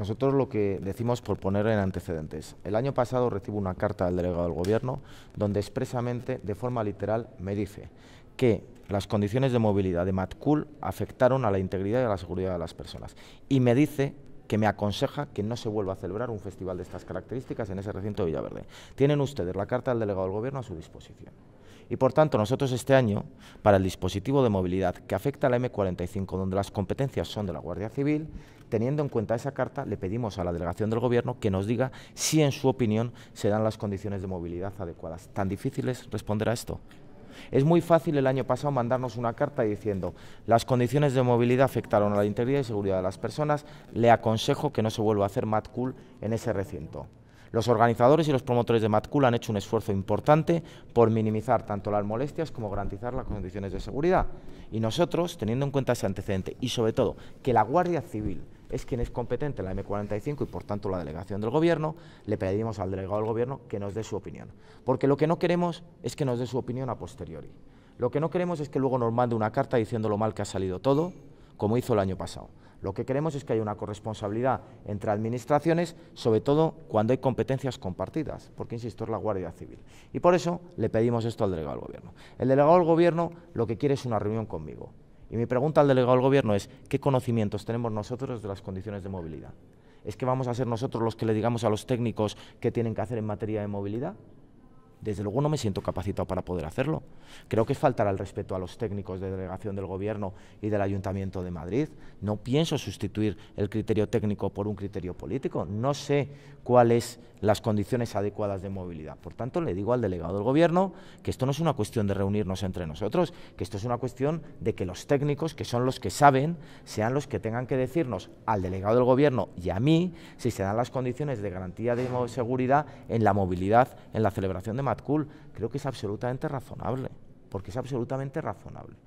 Nosotros lo que decimos por poner en antecedentes. El año pasado recibo una carta del delegado del Gobierno donde expresamente, de forma literal, me dice que las condiciones de movilidad de Matcool afectaron a la integridad y a la seguridad de las personas. Y me dice que me aconseja que no se vuelva a celebrar un festival de estas características en ese recinto de Villaverde. Tienen ustedes la carta del delegado del Gobierno a su disposición. Y por tanto, nosotros este año, para el dispositivo de movilidad que afecta a la M45, donde las competencias son de la Guardia Civil, teniendo en cuenta esa carta, le pedimos a la delegación del Gobierno que nos diga si, en su opinión, se dan las condiciones de movilidad adecuadas. ¿Tan difícil es responder a esto? Es muy fácil el año pasado mandarnos una carta diciendo las condiciones de movilidad afectaron a la integridad y seguridad de las personas, le aconsejo que no se vuelva a hacer mad cool en ese recinto. Los organizadores y los promotores de Matcul han hecho un esfuerzo importante por minimizar tanto las molestias como garantizar las condiciones de seguridad. Y nosotros, teniendo en cuenta ese antecedente y sobre todo que la Guardia Civil es quien es competente en la M45 y por tanto la delegación del Gobierno, le pedimos al delegado del Gobierno que nos dé su opinión. Porque lo que no queremos es que nos dé su opinión a posteriori. Lo que no queremos es que luego nos mande una carta diciendo lo mal que ha salido todo, como hizo el año pasado. Lo que queremos es que haya una corresponsabilidad entre administraciones, sobre todo cuando hay competencias compartidas, porque, insisto, es la Guardia Civil. Y por eso le pedimos esto al delegado del Gobierno. El delegado del Gobierno lo que quiere es una reunión conmigo. Y mi pregunta al delegado del Gobierno es, ¿qué conocimientos tenemos nosotros de las condiciones de movilidad? ¿Es que vamos a ser nosotros los que le digamos a los técnicos qué tienen que hacer en materia de movilidad? desde luego no me siento capacitado para poder hacerlo. Creo que es el respeto a los técnicos de delegación del Gobierno y del Ayuntamiento de Madrid. No pienso sustituir el criterio técnico por un criterio político. No sé cuáles las condiciones adecuadas de movilidad. Por tanto, le digo al delegado del Gobierno que esto no es una cuestión de reunirnos entre nosotros, que esto es una cuestión de que los técnicos, que son los que saben, sean los que tengan que decirnos al delegado del Gobierno y a mí si se dan las condiciones de garantía de seguridad en la movilidad, en la celebración de Cool creo que es absolutamente razonable, porque es absolutamente razonable.